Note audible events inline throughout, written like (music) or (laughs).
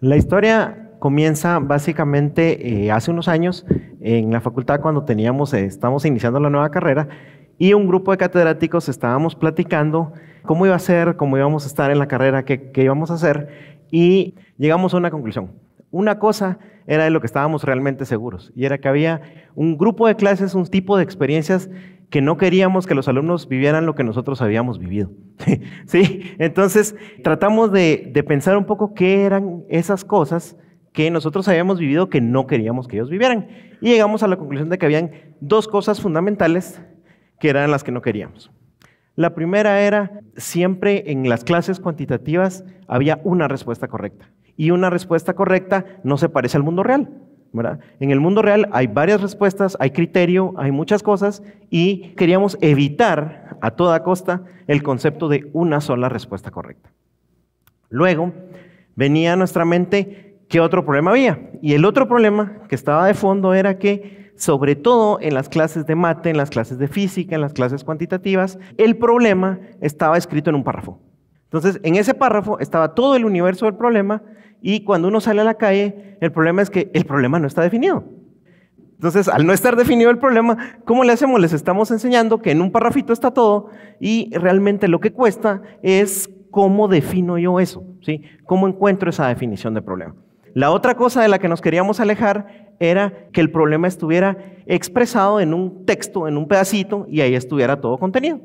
La historia comienza básicamente eh, hace unos años en la facultad cuando teníamos, eh, estamos iniciando la nueva carrera y un grupo de catedráticos estábamos platicando cómo iba a ser, cómo íbamos a estar en la carrera, qué íbamos a hacer y llegamos a una conclusión. Una cosa era de lo que estábamos realmente seguros, y era que había un grupo de clases, un tipo de experiencias que no queríamos que los alumnos vivieran lo que nosotros habíamos vivido. (laughs) ¿Sí? Entonces, tratamos de, pensar un poco qué eran esas cosas que nosotros habíamos vivido que no queríamos que ellos vivieran. Y llegamos a la conclusión de que habían dos cosas fundamentales que eran las que no queríamos. La primera era, siempre en las clases cuantitativas había una respuesta correcta. Y una respuesta correcta no se parece al mundo real. ¿verdad? En el mundo real hay varias respuestas, hay criterio, hay muchas cosas y queríamos evitar a toda costa el concepto de una sola respuesta correcta. Luego venía a nuestra mente qué otro problema había. Y el otro problema que estaba de fondo era que sobre todo en las clases de mate, en las clases de física, en las clases cuantitativas, el problema estaba escrito en un párrafo. Entonces, en ese párrafo estaba todo el universo del problema y cuando uno sale a la calle, el problema es que el problema no está definido. Entonces, al no estar definido el problema, ¿cómo le hacemos? Les estamos enseñando que en un párrafito está todo y realmente lo que cuesta es cómo defino yo eso, ¿sí? ¿Cómo encuentro esa definición de problema? La otra cosa de la que nos queríamos alejar era que el problema estuviera expresado en un texto, en un pedacito, y ahí estuviera todo contenido.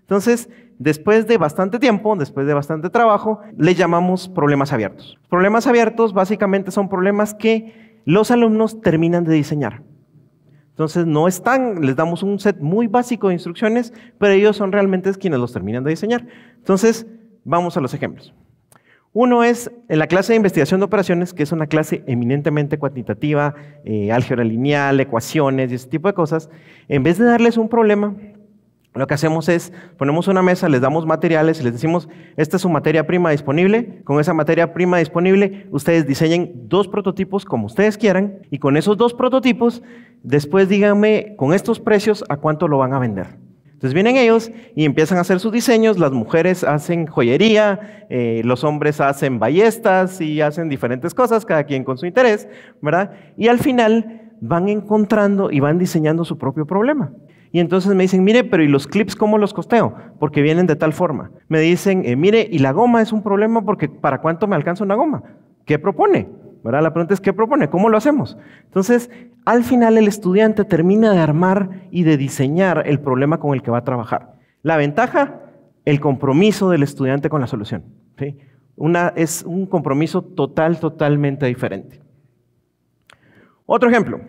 Entonces, después de bastante tiempo, después de bastante trabajo, le llamamos problemas abiertos. Problemas abiertos básicamente son problemas que los alumnos terminan de diseñar. Entonces, no están, les damos un set muy básico de instrucciones, pero ellos son realmente quienes los terminan de diseñar. Entonces, vamos a los ejemplos. Uno es en eh, la clase de investigación de operaciones, que es una clase eminentemente cuantitativa, eh, álgebra lineal, ecuaciones y ese tipo de cosas. En vez de darles un problema, lo que hacemos es ponemos una mesa, les damos materiales y les decimos, esta es su materia prima disponible, con esa materia prima disponible ustedes diseñen dos prototipos como ustedes quieran y con esos dos prototipos después díganme con estos precios a cuánto lo van a vender. Entonces vienen ellos y empiezan a hacer sus diseños, las mujeres hacen joyería, eh, los hombres hacen ballestas y hacen diferentes cosas, cada quien con su interés, ¿verdad? Y al final van encontrando y van diseñando su propio problema. Y entonces me dicen, mire, pero ¿y los clips cómo los costeo? Porque vienen de tal forma. Me dicen, eh, mire, ¿y la goma es un problema porque para cuánto me alcanza una goma? ¿Qué propone? La pregunta es, ¿qué propone? ¿Cómo lo hacemos? Entonces, al final el estudiante termina de armar y de diseñar el problema con el que va a trabajar. La ventaja, el compromiso del estudiante con la solución. Una, es un compromiso total, totalmente diferente. Otro ejemplo.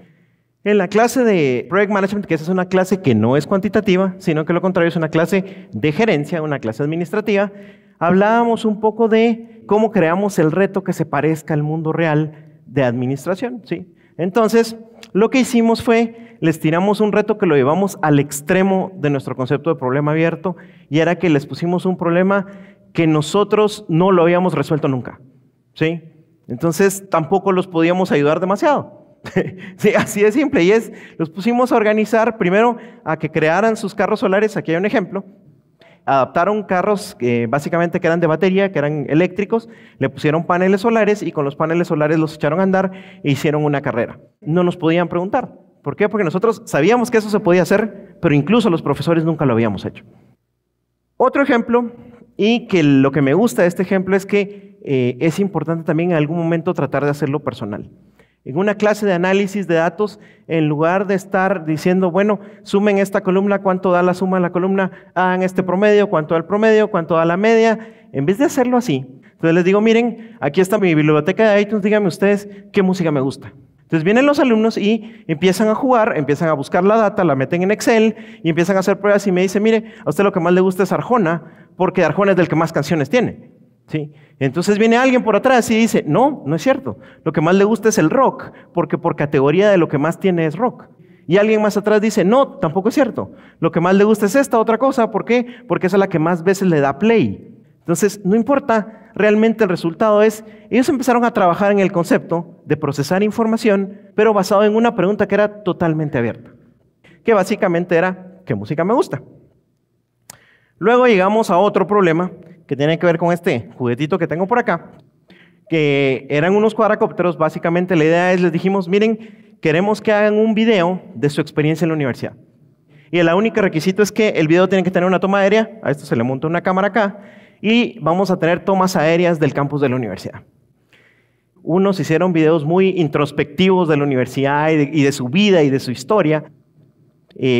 En la clase de Project Management, que esa es una clase que no es cuantitativa, sino que lo contrario es una clase de gerencia, una clase administrativa, hablábamos un poco de cómo creamos el reto que se parezca al mundo real de administración, ¿sí? Entonces, lo que hicimos fue, les tiramos un reto que lo llevamos al extremo de nuestro concepto de problema abierto y era que les pusimos un problema que nosotros no lo habíamos resuelto nunca, ¿sí? Entonces, tampoco los podíamos ayudar demasiado. (laughs) Sí, así de simple. Y es, los pusimos a organizar primero a que crearan sus carros solares. Aquí hay un ejemplo adaptaron carros que básicamente eran de batería, que eran eléctricos, le pusieron paneles solares y con los paneles solares los echaron a andar e hicieron una carrera. No nos podían preguntar. ¿Por qué? Porque nosotros sabíamos que eso se podía hacer, pero incluso los profesores nunca lo habíamos hecho. Otro ejemplo, y que lo que me gusta de este ejemplo es que eh, es importante también en algún momento tratar de hacerlo personal. En una clase de análisis de datos, en lugar de estar diciendo, bueno, sumen esta columna, cuánto da la suma de la columna, hagan este promedio, cuánto da el promedio, cuánto da la media, en vez de hacerlo así. Entonces les digo, miren, aquí está mi biblioteca de iTunes, díganme ustedes qué música me gusta. Entonces vienen los alumnos y empiezan a jugar, empiezan a buscar la data, la meten en Excel y empiezan a hacer pruebas y me dicen, mire, a usted lo que más le gusta es Arjona, porque Arjona es del que más canciones tiene. Entonces viene alguien por atrás y dice, no, no es cierto, lo que más le gusta es el rock, porque por categoría de lo que más tiene es rock. Y alguien más atrás dice, no, tampoco es cierto, lo que más le gusta es esta otra cosa, ¿por qué? Porque es la que más veces le da play. Entonces, no importa, realmente el resultado es, ellos empezaron a trabajar en el concepto de procesar información, pero basado en una pregunta que era totalmente abierta, que básicamente era, ¿qué música me gusta? Luego llegamos a otro problema que tiene que ver con este juguetito que tengo por acá, que eran unos cuadracópteros. Básicamente la idea es, les dijimos, miren, queremos que hagan un video de su experiencia en la universidad. Y el único requisito es que el video tiene que tener una toma aérea, a esto se le monta una cámara acá, y vamos a tener tomas aéreas del campus de la universidad. Unos hicieron videos muy introspectivos de la universidad y de su vida y de su historia,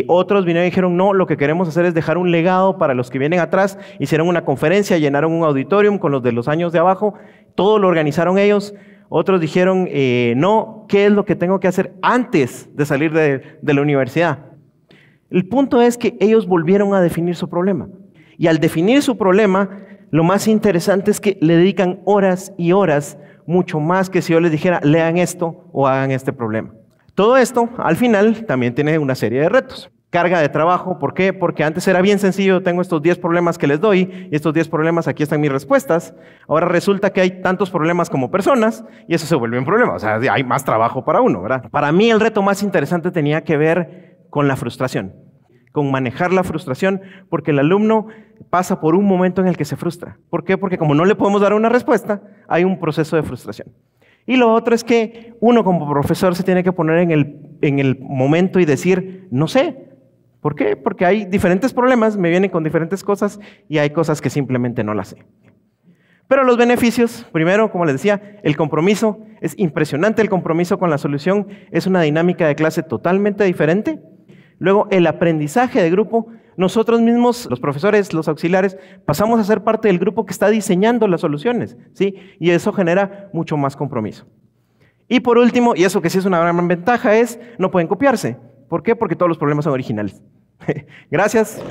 otros vinieron y dijeron, no, lo que queremos hacer es dejar un legado para los que vienen atrás. Hicieron una conferencia, llenaron un auditorium con los de los años de abajo, todo lo organizaron ellos. Otros dijeron, eh, no, ¿qué es lo que tengo que hacer antes de salir de la universidad? El punto es que ellos volvieron a definir su problema. Y al definir su problema, lo más interesante es que le dedican horas y horas, mucho más que si yo les dijera, lean esto o hagan este problema. Todo esto, al final, también tiene una serie de retos. Carga de trabajo, ¿por qué? Porque antes era bien sencillo, tengo estos 10 problemas que les doy, y estos 10 problemas, aquí están mis respuestas. Ahora resulta que hay tantos problemas como personas, y eso se vuelve un problema, o sea, hay más trabajo para uno, ¿verdad? Para mí el reto más interesante tenía que ver con la frustración, con manejar la frustración, porque el alumno pasa por un momento en el que se frustra. ¿Por qué? Porque como no le podemos dar una respuesta, hay un proceso de frustración. Y lo otro es que uno como profesor se tiene que poner en el, momento y decir, no sé. ¿Por qué? Porque hay diferentes problemas, me vienen con diferentes cosas y hay cosas que simplemente no las sé. Pero los beneficios, primero, como les decía, el compromiso, es impresionante el compromiso con la solución, es una dinámica de clase totalmente diferente. Luego, el aprendizaje de grupo nosotros mismos, los profesores, los auxiliares, pasamos a ser parte del grupo que está diseñando las soluciones, ¿sí? Y eso genera mucho más compromiso. Y por último, y eso que sí es una gran ventaja, es no pueden copiarse. ¿Por qué? Porque todos los problemas son originales. (laughs) Gracias.